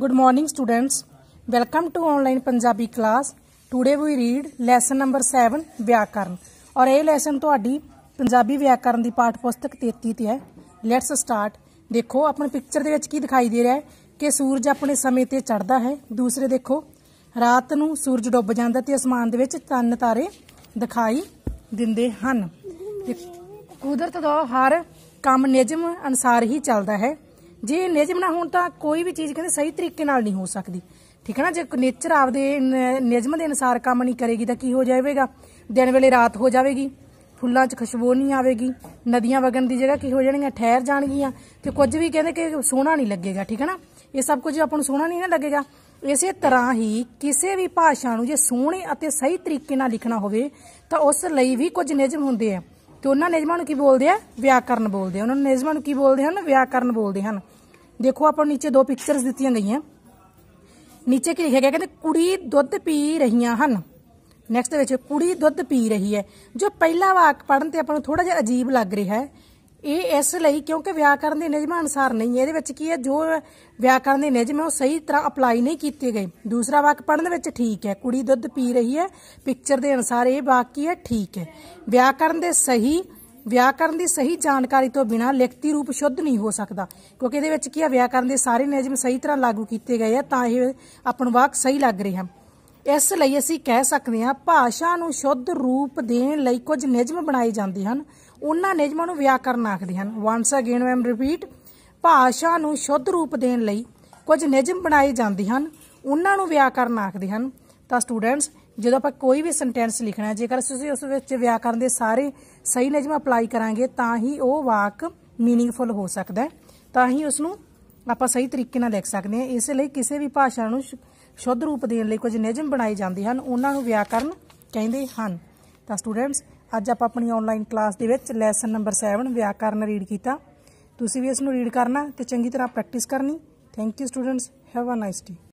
Good morning students. Welcome to online Punjabi class. Today we read lesson number 7 ਵਿਆਕਰਨ ਔਰ ਇਹ lesson ਤੁਹਾਡੀ ਪੰਜਾਬੀ ਵਿਆਕਰਨ ਦੀ ਪਾਠ ਪੁਸਤਕ 33 ਤੇ ਹੈ ਲੈਟਸ ਸਟਾਰਟ ਦੇਖੋ ਆਪਣੇ ਪਿਕਚਰ ਦੇ ਵਿੱਚ ਕੀ ਦਿਖਾਈ ਦੇ ਰਿਹਾ ਹੈ ਕਿ ਸੂਰਜ ਆਪਣੇ ਸਮੇਂ ਤੇ ਚੜਦਾ ਹੈ ਦੂਸਰੇ ਦੇਖੋ ਰਾਤ ਨੂੰ ਸੂਰਜ ਡੁੱਬ ਜਾਂਦਾ ਤੇ ਅਸਮਾਨ ਦੇ ਵਿੱਚ ਤਨ ਤਾਰੇ ਦਿਖਾਈ ਦਿੰਦੇ ਹਨ ਕੁਦਰਤ ਦਾ ਹਰ ਕੰਮ ਨਿਯਮ ਅਨਸਾਰ ਹੀ ਚੱਲਦਾ ਹੈ ਜੇ ਨਾ ਹੋਣ ਤਾਂ ਕੋਈ ਵੀ ਚੀਜ਼ ਕਹਿੰਦੇ ਸਹੀ ਤਰੀਕੇ ਨਾਲ ਨਹੀਂ ਹੋ ਸਕਦੀ ਠੀਕ ਹੈ ਨਾ ਜੇ ਨੇਚਰ ਆਪਦੇ ਨਿਯਮ ਦੇ ਅਨੁਸਾਰ ਕੰਮ ਨਹੀਂ ਕਰੇਗੀ ਤਾਂ ਕੀ ਹੋ ਜਾਵੇਗਾ ਦਿਨ ਵੇਲੇ ਰਾਤ ਹੋ ਜਾਵੇਗੀ ਫੁੱਲਾਂ 'ਚ ਖੁਸ਼ਬੂ ਨਹੀਂ ਆਵੇਗੀ ਨਦੀਆਂ ਵਗਣ ਦੀ ਜਗ੍ਹਾ ਕੀ ਹੋ ਜਾਣਗੀਆਂ ਠਹਿਰ ਜਾਣਗੀਆਂ ਤੇ ਕੁਝ ਵੀ ਕਹਿੰਦੇ ਕਿ ਸੋਹਣਾ ਨਹੀਂ ਲੱਗੇਗਾ ਠੀਕ ਹੈ ਨਾ ਇਹ ਸਭ ਕੁਝ ਆਪਾਂ ਨੂੰ ਸੋਹਣਾ ਨਹੀਂ ਨਾ ਲੱਗੇਗਾ ਇਸੇ ਤਰ੍ਹਾਂ ਹੀ ਕਿਸੇ ਵੀ ਭਾਸ਼ਾ ਨੂੰ ਜੇ ਸੋਹਣੇ ਅਤੇ ਸਹੀ ਤਰੀਕੇ ਨਾਲ ਲਿਖਣਾ ਹੋਵੇ ਤਾਂ ਉਸ ਲਈ ਵੀ ਕੁਝ ਨਿਯਮ ਹੁੰਦੇ ਆ ਤੇ ਉਹਨਾਂ ਨਿਯਮਾਂ ਨੂੰ ਕੀ ਬੋਲਦੇ ਆ ਵਿਆਕਰਨ ਬੋਲਦੇ ਆ ਉਹਨਾਂ ਨਿਯਮਾਂ ਨੂੰ ਕੀ ਬੋਲਦੇ ਹਨ ਵਿਆਕਰਨ ਬੋਲਦੇ ਹਨ ਦੇਖੋ ਆਪਾਂ ਨੀਚੇ ਦੋ ਪਿਕਚਰਸ ਦਿੱਤੀਆਂ ਗਈਆਂ ਨੀਚੇ ਕੀ ਲਿਖਿਆ ਗਿਆ ਕਹਿੰਦੇ ਕੁੜੀ ਦੁੱਧ ਪੀ ਰਹੀਆਂ ਹਨ ਨੈਕਸਟ ਵਿੱਚ ਕੁੜੀ ਦੁੱਧ ਪੀ ਰਹੀ ਹੈ ਜੋ ਪਹਿਲਾ ਵਾਕ ਪੜਨ ਤੇ ਆਪਾਂ ਨੂੰ ਥੋੜਾ ਜਿਹਾ ਅਜੀਬ ਲੱਗ ਰਿਹਾ ਹੈ ਇਹ ਇਸ ਲਈ ਕਿਉਂਕਿ ਵਿਆਕਰਨ ਦੇ ਨਿਯਮਾਂ ਅਨੁਸਾਰ ਨਹੀਂ ਹੈ ਇਹਦੇ ਵਿੱਚ ਕੀ ਹੈ ਜੋ ਵਿਆਕਰਨ ਦੇ ਨਿਯਮ ਹੈ ਉਹ ਸਹੀ ਤਰ੍ਹਾਂ ਅਪਲਾਈ ਨਹੀਂ ਕੀਤੇ ਗਏ ਦੂਸਰਾ ਵਾਕ ਪੜਨ ਵਿੱਚ ਠੀਕ ਹੈ ਕੁੜੀ ਦੁੱਧ ਪੀ ਰਹੀ ਹੈ ਪਿਕਚਰ ਦੇ ਅਨੁਸਾਰ ਇਹ ਵਾਕ ਕੀ ਹੈ ਠੀਕ ਹੈ ਵਿਆਕਰਨ ਦੇ ਸਹੀ ਵਿਆਕਰਨ ਦੀ ਸਹੀ ਜਾਣਕਾਰੀ ਤੋਂ ਬਿਨਾ ਲਿਖਤੀ ਰੂਪ ਸ਼ੁੱਧ ਨਹੀਂ ਹੋ ਸਕਦਾ ਕਿਉਂਕਿ ਇਹਦੇ ਵਿੱਚ ਕੀ ਆ ਵਿਆਕਰਨ ਦੇ ਸਾਰੇ ਨਿਯਮ ਸਹੀ ਤਰ੍ਹਾਂ ਲਾਗੂ ਕੀਤੇ ਗਏ ਆ ਤਾਂ ਇਹ ਆਪਣ ਵਾਕ ਸਹੀ ਲੱਗ ਰਹੇ ਹਨ ਇਸ ਲਈ ਅਸੀਂ ਕਹਿ ਸਕਦੇ ਹਾਂ ਭਾਸ਼ਾ ਨੂੰ ਸ਼ੁੱਧ ਰੂਪ ਦੇਣ ਲਈ ਕੁਝ ਨਿਯਮ ਬਣਾਏ ਜਾਂਦੇ ਹਨ ਉਹਨਾਂ ਨਿਯਮਾਂ ਨੂੰ ਵਿਆਕਰਨ ਆਖਦੇ ਹਨ ਵਾਂਸ ਅਗੇਨ ਆਮ ਰਿਪੀਟ ਭਾਸ਼ਾ ਨੂੰ ਸ਼ੁੱਧ ਰੂਪ ਦੇਣ ਲਈ ਕੁਝ ਨਿਯਮ ਬਣਾਏ ਜਾਂਦੇ ਹਨ ਉਹਨਾਂ ਨੂੰ ਵਿਆਕਰਨ ਆਖਦੇ ਹਨ ਤਾਂ ਸਟੂਡੈਂਟਸ ਜਦੋਂ ਆਪਾਂ ਕੋਈ ਵੀ ਸੈਂਟੈਂਸ ਲਿਖਣਾ ਹੈ ਜੇਕਰ ਅਸੀਂ ਉਸ ਵਿੱਚ ਵਿਆਕਰਨ ਦੇ ਸਾਰੇ ਸਹੀ ਨਿਯਮ ਅਪਲਾਈ ਕਰਾਂਗੇ ਤਾਂ ਹੀ ਉਹ ਵਾਕ मीनिंगफुल ਹੋ ਸਕਦਾ ਹੈ ਤਾਂ ਹੀ ਉਸ ਨੂੰ ਆਪਾਂ ਸਹੀ ਤਰੀਕੇ ਨਾਲ ਲਿਖ ਸਕਦੇ ਹਾਂ ਇਸ ਲਈ ਕਿਸੇ ਵੀ ਭਾਸ਼ਾ ਨੂੰ ਸ਼ੁੱਧ ਰੂਪ ਦੇਣ ਲਈ ਕੁਝ ਨਿਯਮ ਬਣਾਏ ਜਾਂਦੇ ਹਨ ਉਹਨਾਂ ਨੂੰ ਵਿਆਕਰਨ ਕਹਿੰਦੇ ਹਨ ਤਾਂ ਸਟੂਡੈਂਟਸ ਅੱਜ ਆਪਾਂ ਆਪਣੀ ਆਨਲਾਈਨ ਕਲਾਸ ਦੇ ਵਿੱਚ ਲੈਸਨ ਨੰਬਰ 7 ਵਿਆਕਰਨ ਰੀਡ ਕੀਤਾ ਤੁਸੀਂ ਵੀ ਇਸ ਨੂੰ ਰੀਡ ਕਰਨਾ ਤੇ ਚੰਗੀ ਤਰ੍ਹਾਂ ਪ੍ਰੈਕਟਿਸ ਕਰਨੀ thank you students have a nice day